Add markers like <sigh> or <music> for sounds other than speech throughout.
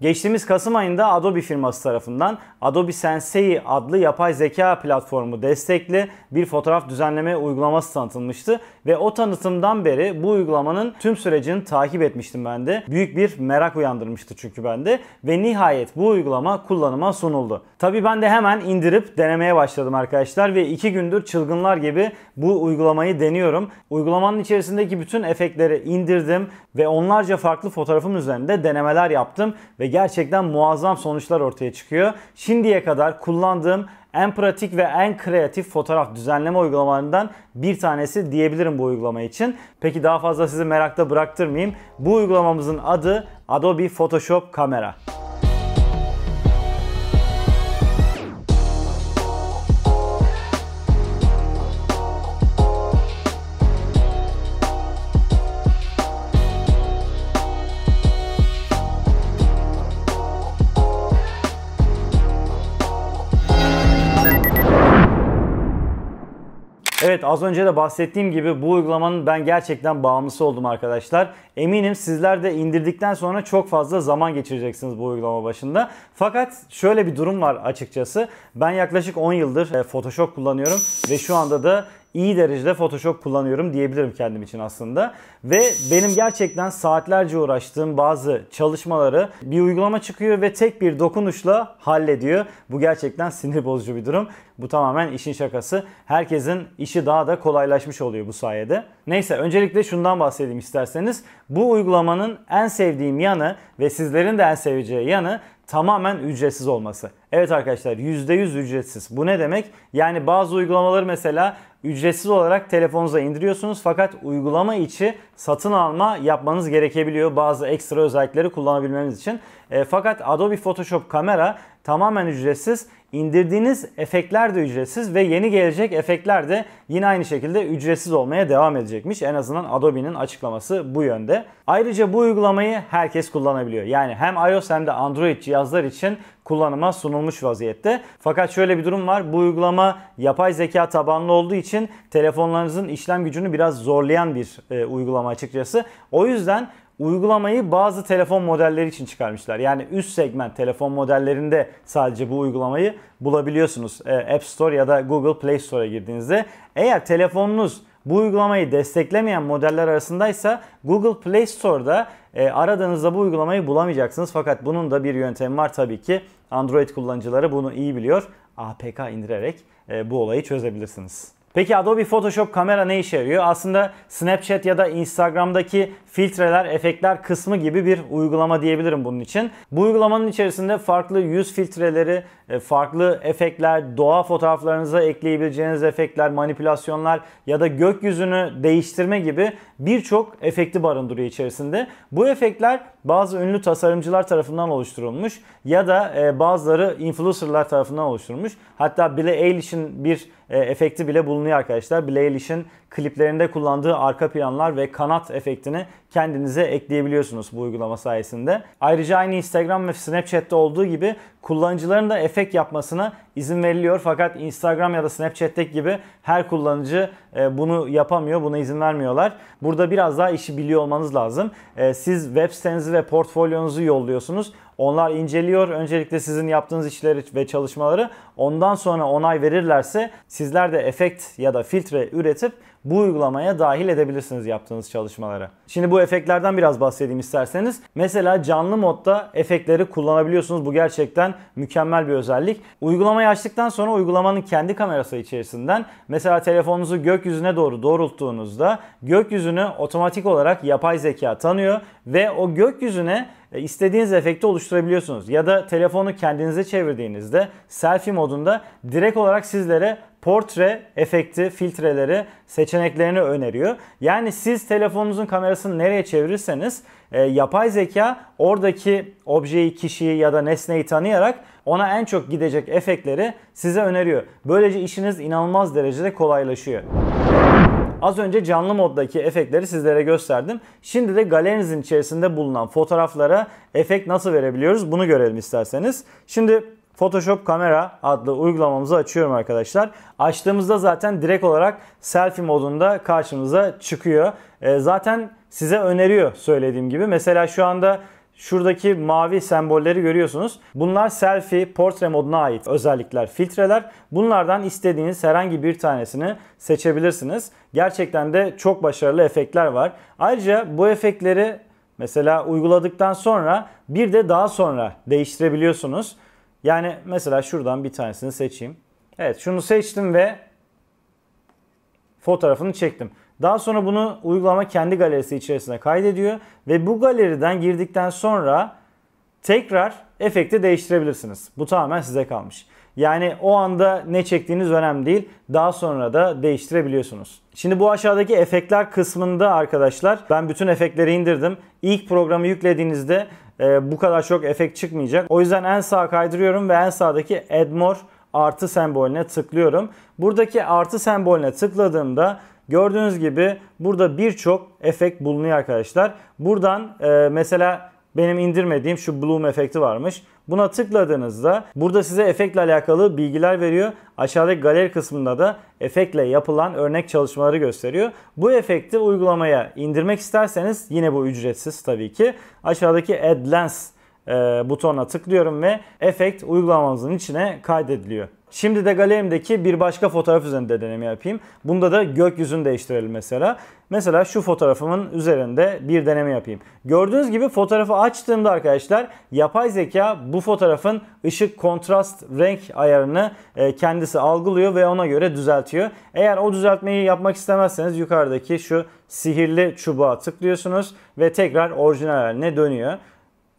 Geçtiğimiz Kasım ayında Adobe firması tarafından Adobe Sensei adlı yapay zeka platformu destekli bir fotoğraf düzenleme uygulaması tanıtılmıştı ve o tanıtımdan beri bu uygulamanın tüm sürecini takip etmiştim ben de. Büyük bir merak uyandırmıştı çünkü bende ve nihayet bu uygulama kullanıma sunuldu. Tabi ben de hemen indirip denemeye başladım arkadaşlar ve iki gündür çılgınlar gibi bu uygulamayı deniyorum. Uygulamanın içerisindeki bütün efektleri indirdim ve onlarca farklı fotoğrafım üzerinde denemeler yaptım ve gerçekten muazzam sonuçlar ortaya çıkıyor. Şimdiye kadar kullandığım en pratik ve en kreatif fotoğraf düzenleme uygulamalarından bir tanesi diyebilirim bu uygulama için. Peki daha fazla sizi merakta bıraktırmayayım. Bu uygulamamızın adı Adobe Photoshop Camera. Evet az önce de bahsettiğim gibi bu uygulamanın ben gerçekten bağımlısı oldum arkadaşlar. Eminim sizler de indirdikten sonra çok fazla zaman geçireceksiniz bu uygulama başında. Fakat şöyle bir durum var açıkçası. Ben yaklaşık 10 yıldır e, Photoshop kullanıyorum ve şu anda da iyi derecede Photoshop kullanıyorum diyebilirim kendim için aslında. Ve benim gerçekten saatlerce uğraştığım bazı çalışmaları bir uygulama çıkıyor ve tek bir dokunuşla hallediyor. Bu gerçekten <laughs> sinir bozucu bir durum. Bu tamamen işin şakası. Herkesin işi daha da kolaylaşmış oluyor bu sayede. Neyse öncelikle şundan bahsedeyim isterseniz. Bu uygulamanın en sevdiğim yanı ve sizlerin de en seveceği yanı tamamen ücretsiz olması. Evet arkadaşlar %100 ücretsiz. Bu ne demek? Yani bazı uygulamaları mesela ücretsiz olarak telefonunuza indiriyorsunuz fakat uygulama içi satın alma yapmanız gerekebiliyor bazı ekstra özellikleri kullanabilmemiz için. E, fakat Adobe Photoshop Kamera tamamen ücretsiz İndirdiğiniz efektler de ücretsiz ve yeni gelecek efektler de yine aynı şekilde ücretsiz olmaya devam edecekmiş. En azından Adobe'nin açıklaması bu yönde. Ayrıca bu uygulamayı herkes kullanabiliyor. Yani hem iOS hem de Android cihazlar için kullanıma sunulmuş vaziyette. Fakat şöyle bir durum var. Bu uygulama yapay zeka tabanlı olduğu için telefonlarınızın işlem gücünü biraz zorlayan bir e, uygulama açıkçası. O yüzden uygulamayı bazı telefon modelleri için çıkarmışlar. Yani üst segment telefon modellerinde sadece bu uygulamayı bulabiliyorsunuz. E, App Store ya da Google Play Store'a girdiğinizde. Eğer telefonunuz bu uygulamayı desteklemeyen modeller arasındaysa Google Play Store'da e, aradığınızda bu uygulamayı bulamayacaksınız. Fakat bunun da bir yöntemi var tabii ki. Android kullanıcıları bunu iyi biliyor. APK indirerek e, bu olayı çözebilirsiniz. Peki Adobe Photoshop kamera ne işe yarıyor? Aslında Snapchat ya da Instagram'daki filtreler, efektler kısmı gibi bir uygulama diyebilirim bunun için. Bu uygulamanın içerisinde farklı yüz filtreleri, e, farklı efektler, doğa fotoğraflarınıza ekleyebileceğiniz efektler, manipülasyonlar ya da gökyüzünü değiştirme gibi birçok efekti barındırıyor içerisinde. Bu efektler bazı ünlü tasarımcılar tarafından oluşturulmuş ya da e, bazıları influencerlar tarafından oluşturulmuş. Hatta Billie Eilish'in bir e, efekti bile bulunuyor arkadaşlar. Billie Eilish'in kliplerinde kullandığı arka planlar ve kanat efektini kendinize ekleyebiliyorsunuz bu uygulama sayesinde. Ayrıca aynı Instagram ve Snapchat'te olduğu gibi kullanıcıların da efekt yapmasına izin veriliyor. Fakat Instagram ya da Snapchat'teki gibi her kullanıcı e, bunu yapamıyor, buna izin vermiyorlar. Burada biraz daha işi biliyor olmanız lazım. E, siz web sitenizi ve portfolyonuzu yolluyorsunuz. Onlar inceliyor. Öncelikle sizin yaptığınız işleri ve çalışmaları. Ondan sonra onay verirlerse sizler de efekt ya da filtre üretip bu uygulamaya dahil edebilirsiniz yaptığınız çalışmalara. Şimdi bu efektlerden biraz bahsedeyim isterseniz. Mesela canlı modda efektleri kullanabiliyorsunuz. Bu gerçekten mükemmel bir özellik. Uygulamayı açtıktan sonra uygulamanın kendi kamerası içerisinden mesela telefonunuzu gökyüzüne doğru doğrulttuğunuzda gökyüzünü otomatik olarak yapay zeka tanıyor ve o gökyüzüne e, istediğiniz efekti oluşturabiliyorsunuz. Ya da telefonu kendinize çevirdiğinizde selfie modunda direkt olarak sizlere portre efekti, filtreleri, seçeneklerini öneriyor. Yani siz telefonunuzun kamerasını nereye çevirirseniz e, yapay zeka oradaki objeyi, kişiyi ya da nesneyi tanıyarak ona en çok gidecek efektleri size öneriyor. Böylece işiniz inanılmaz derecede kolaylaşıyor. Az önce canlı moddaki efektleri sizlere gösterdim. Şimdi de galerinizin içerisinde bulunan fotoğraflara efekt nasıl verebiliyoruz bunu görelim isterseniz. Şimdi Photoshop Kamera adlı uygulamamızı açıyorum arkadaşlar. Açtığımızda zaten direkt olarak selfie modunda karşımıza çıkıyor. Ee, zaten size öneriyor söylediğim gibi. Mesela şu anda Şuradaki mavi sembolleri görüyorsunuz. Bunlar selfie, portre moduna ait özellikler, filtreler. Bunlardan istediğiniz herhangi bir tanesini seçebilirsiniz. Gerçekten de çok başarılı efektler var. Ayrıca bu efektleri mesela uyguladıktan sonra bir de daha sonra değiştirebiliyorsunuz. Yani mesela şuradan bir tanesini seçeyim. Evet şunu seçtim ve fotoğrafını çektim. Daha sonra bunu uygulama kendi galerisi içerisine kaydediyor ve bu galeriden girdikten sonra tekrar efekti değiştirebilirsiniz. Bu tamamen size kalmış. Yani o anda ne çektiğiniz önemli değil. Daha sonra da değiştirebiliyorsunuz. Şimdi bu aşağıdaki efektler kısmında arkadaşlar ben bütün efektleri indirdim. İlk programı yüklediğinizde e, bu kadar çok efekt çıkmayacak. O yüzden en sağa kaydırıyorum ve en sağdaki Add More artı sembolüne tıklıyorum. Buradaki artı sembolüne tıkladığımda Gördüğünüz gibi burada birçok efekt bulunuyor arkadaşlar. Buradan e, mesela benim indirmediğim şu Bloom efekti varmış. Buna tıkladığınızda burada size efektle alakalı bilgiler veriyor. Aşağıdaki galeri kısmında da efektle yapılan örnek çalışmaları gösteriyor. Bu efekti uygulamaya indirmek isterseniz yine bu ücretsiz tabii ki. Aşağıdaki Add Lens e, butonuna tıklıyorum ve efekt uygulamamızın içine kaydediliyor. Şimdi de galerimdeki bir başka fotoğraf üzerinde deneme yapayım. Bunda da gökyüzünü değiştirelim mesela. Mesela şu fotoğrafımın üzerinde bir deneme yapayım. Gördüğünüz gibi fotoğrafı açtığımda arkadaşlar yapay zeka bu fotoğrafın ışık, kontrast, renk ayarını e, kendisi algılıyor ve ona göre düzeltiyor. Eğer o düzeltmeyi yapmak istemezseniz yukarıdaki şu sihirli çubuğa tıklıyorsunuz ve tekrar orijinal haline dönüyor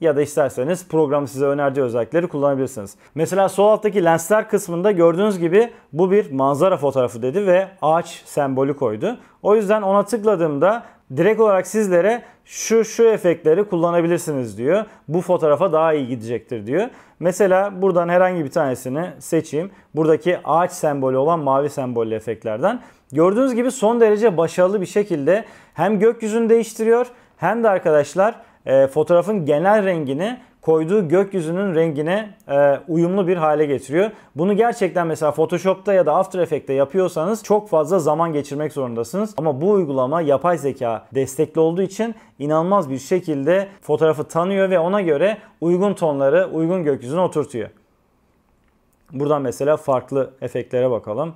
ya da isterseniz program size önerdiği özellikleri kullanabilirsiniz. Mesela sol alttaki lensler kısmında gördüğünüz gibi bu bir manzara fotoğrafı dedi ve ağaç sembolü koydu. O yüzden ona tıkladığımda direkt olarak sizlere şu şu efektleri kullanabilirsiniz diyor. Bu fotoğrafa daha iyi gidecektir diyor. Mesela buradan herhangi bir tanesini seçeyim. Buradaki ağaç sembolü olan mavi sembollü efektlerden. Gördüğünüz gibi son derece başarılı bir şekilde hem gökyüzünü değiştiriyor hem de arkadaşlar e, fotoğrafın genel rengini koyduğu gökyüzünün rengine e, uyumlu bir hale getiriyor. Bunu gerçekten mesela Photoshop'ta ya da After Effects'te yapıyorsanız çok fazla zaman geçirmek zorundasınız. Ama bu uygulama yapay zeka destekli olduğu için inanılmaz bir şekilde fotoğrafı tanıyor ve ona göre uygun tonları, uygun gökyüzüne oturtuyor. Buradan mesela farklı efektlere bakalım.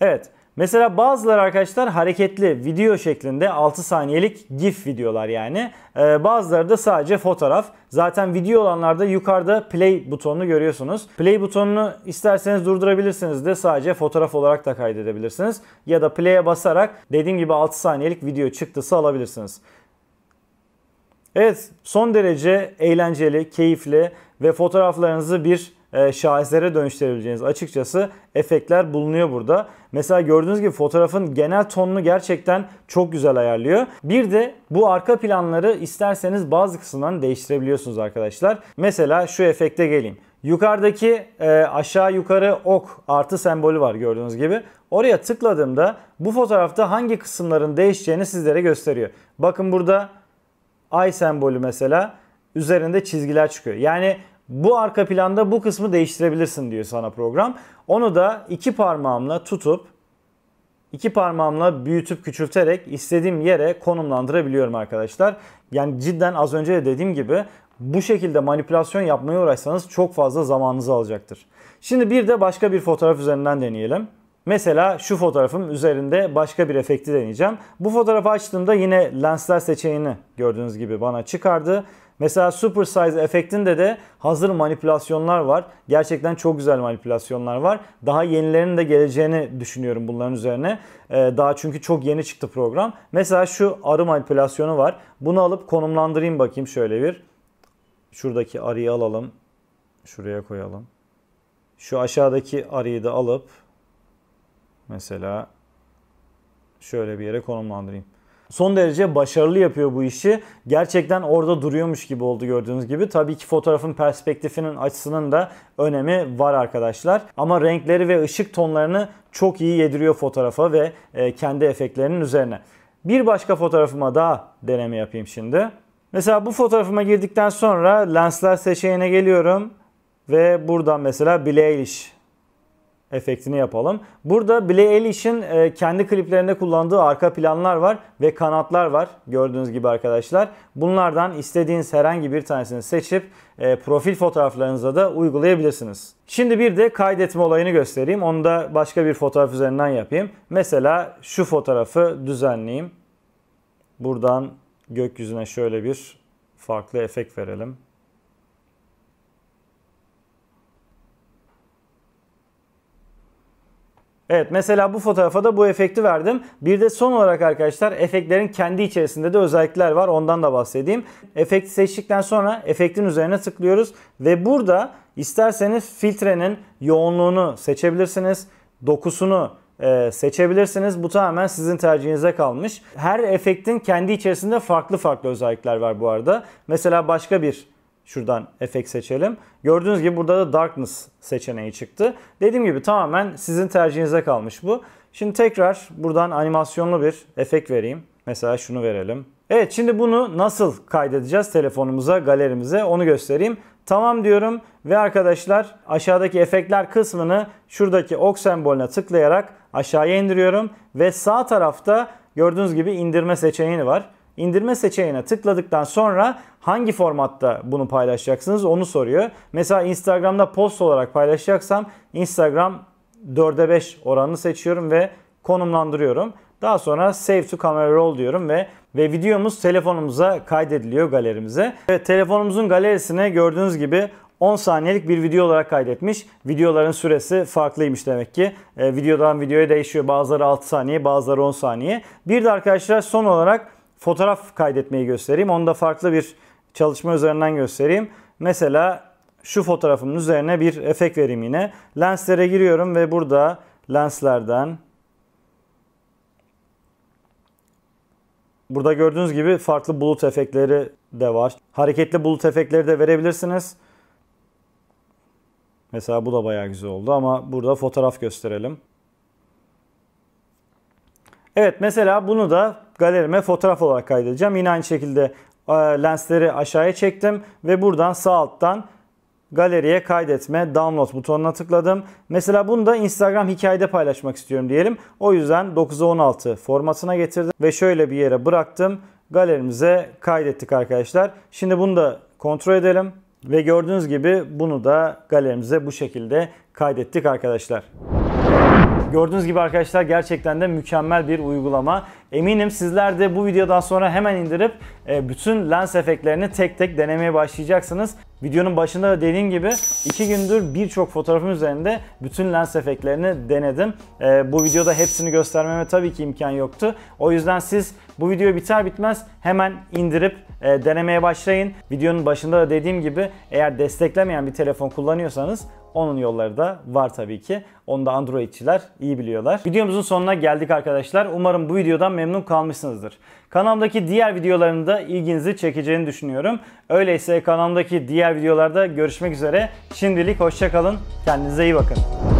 Evet. Mesela bazıları arkadaşlar hareketli video şeklinde 6 saniyelik GIF videolar yani. Ee, bazıları da sadece fotoğraf. Zaten video olanlarda yukarıda play butonunu görüyorsunuz. Play butonunu isterseniz durdurabilirsiniz de sadece fotoğraf olarak da kaydedebilirsiniz. Ya da play'e basarak dediğim gibi 6 saniyelik video çıktısı alabilirsiniz. Evet son derece eğlenceli, keyifli ve fotoğraflarınızı bir e, şaheslere dönüştürebileceğiniz açıkçası efektler bulunuyor burada. Mesela gördüğünüz gibi fotoğrafın genel tonunu gerçekten çok güzel ayarlıyor. Bir de bu arka planları isterseniz bazı kısımlarını değiştirebiliyorsunuz arkadaşlar. Mesela şu efekte geleyim. Yukarıdaki e, aşağı yukarı ok artı sembolü var gördüğünüz gibi. Oraya tıkladığımda bu fotoğrafta hangi kısımların değişeceğini sizlere gösteriyor. Bakın burada ay sembolü mesela üzerinde çizgiler çıkıyor. Yani bu arka planda bu kısmı değiştirebilirsin diyor sana program. Onu da iki parmağımla tutup iki parmağımla büyütüp küçülterek istediğim yere konumlandırabiliyorum arkadaşlar. Yani cidden az önce de dediğim gibi bu şekilde manipülasyon yapmaya uğraşsanız çok fazla zamanınızı alacaktır. Şimdi bir de başka bir fotoğraf üzerinden deneyelim. Mesela şu fotoğrafım üzerinde başka bir efekti deneyeceğim. Bu fotoğrafı açtığımda yine lensler seçeneğini gördüğünüz gibi bana çıkardı. Mesela super size efektinde de hazır manipülasyonlar var. Gerçekten çok güzel manipülasyonlar var. Daha yenilerinin de geleceğini düşünüyorum bunların üzerine. Ee, daha çünkü çok yeni çıktı program. Mesela şu arı manipülasyonu var. Bunu alıp konumlandırayım bakayım şöyle bir. Şuradaki arıyı alalım. Şuraya koyalım. Şu aşağıdaki arıyı da alıp mesela şöyle bir yere konumlandırayım son derece başarılı yapıyor bu işi. Gerçekten orada duruyormuş gibi oldu gördüğünüz gibi. Tabii ki fotoğrafın perspektifinin açısının da önemi var arkadaşlar. Ama renkleri ve ışık tonlarını çok iyi yediriyor fotoğrafa ve e, kendi efektlerinin üzerine. Bir başka fotoğrafıma daha deneme yapayım şimdi. Mesela bu fotoğrafıma girdikten sonra lensler seçeneğine geliyorum ve buradan mesela Billie Eilish efektini yapalım. Burada Billie Eilish'in e, kendi kliplerinde kullandığı arka planlar var ve kanatlar var. Gördüğünüz gibi arkadaşlar. Bunlardan istediğiniz herhangi bir tanesini seçip e, profil fotoğraflarınıza da uygulayabilirsiniz. Şimdi bir de kaydetme olayını göstereyim. Onu da başka bir fotoğraf üzerinden yapayım. Mesela şu fotoğrafı düzenleyeyim. Buradan gökyüzüne şöyle bir farklı efekt verelim. Evet mesela bu fotoğrafa da bu efekti verdim. Bir de son olarak arkadaşlar efektlerin kendi içerisinde de özellikler var. Ondan da bahsedeyim. Efekti seçtikten sonra efektin üzerine tıklıyoruz. Ve burada isterseniz filtrenin yoğunluğunu seçebilirsiniz. Dokusunu e, seçebilirsiniz. Bu tamamen sizin tercihinize kalmış. Her efektin kendi içerisinde farklı farklı özellikler var bu arada. Mesela başka bir Şuradan efekt seçelim. Gördüğünüz gibi burada da darkness seçeneği çıktı. Dediğim gibi tamamen sizin tercihinize kalmış bu. Şimdi tekrar buradan animasyonlu bir efekt vereyim. Mesela şunu verelim. Evet şimdi bunu nasıl kaydedeceğiz telefonumuza, galerimize onu göstereyim. Tamam diyorum ve arkadaşlar aşağıdaki efektler kısmını şuradaki ok sembolüne tıklayarak aşağıya indiriyorum. Ve sağ tarafta gördüğünüz gibi indirme seçeneği var. İndirme seçeneğine tıkladıktan sonra hangi formatta bunu paylaşacaksınız onu soruyor. Mesela Instagram'da post olarak paylaşacaksam Instagram 4'e 5 oranını seçiyorum ve konumlandırıyorum. Daha sonra Save to Camera Roll diyorum ve ve videomuz telefonumuza kaydediliyor galerimize. Evet, telefonumuzun galerisine gördüğünüz gibi 10 saniyelik bir video olarak kaydetmiş. Videoların süresi farklıymış demek ki. E, videodan videoya değişiyor. Bazıları 6 saniye, bazıları 10 saniye. Bir de arkadaşlar son olarak fotoğraf kaydetmeyi göstereyim. Onu da farklı bir çalışma üzerinden göstereyim. Mesela şu fotoğrafımın üzerine bir efekt vereyim yine. Lenslere giriyorum ve burada lenslerden Burada gördüğünüz gibi farklı bulut efektleri de var. Hareketli bulut efektleri de verebilirsiniz. Mesela bu da bayağı güzel oldu ama burada fotoğraf gösterelim. Evet mesela bunu da galerime fotoğraf olarak kaydedeceğim. Yine aynı şekilde e, lensleri aşağıya çektim ve buradan sağ alttan galeriye kaydetme download butonuna tıkladım. Mesela bunu da Instagram hikayede paylaşmak istiyorum diyelim. O yüzden 9'a 16 formatına getirdim ve şöyle bir yere bıraktım. Galerimize kaydettik arkadaşlar. Şimdi bunu da kontrol edelim. Ve gördüğünüz gibi bunu da galerimize bu şekilde kaydettik arkadaşlar. Gördüğünüz gibi arkadaşlar gerçekten de mükemmel bir uygulama. Eminim sizler de bu videodan sonra hemen indirip e, bütün lens efektlerini tek tek denemeye başlayacaksınız. Videonun başında da dediğim gibi 2 gündür birçok fotoğrafım üzerinde bütün lens efektlerini denedim. E, bu videoda hepsini göstermeme tabii ki imkan yoktu. O yüzden siz bu video biter bitmez hemen indirip e, denemeye başlayın. Videonun başında da dediğim gibi eğer desteklemeyen bir telefon kullanıyorsanız onun yolları da var tabii ki. Onu da Androidçiler iyi biliyorlar. Videomuzun sonuna geldik arkadaşlar. Umarım bu videodan memnun kalmışsınızdır. Kanalımdaki diğer videolarımda da ilginizi çekeceğini düşünüyorum. Öyleyse kanalımdaki diğer videolarda görüşmek üzere. Şimdilik hoşçakalın. Kendinize iyi bakın.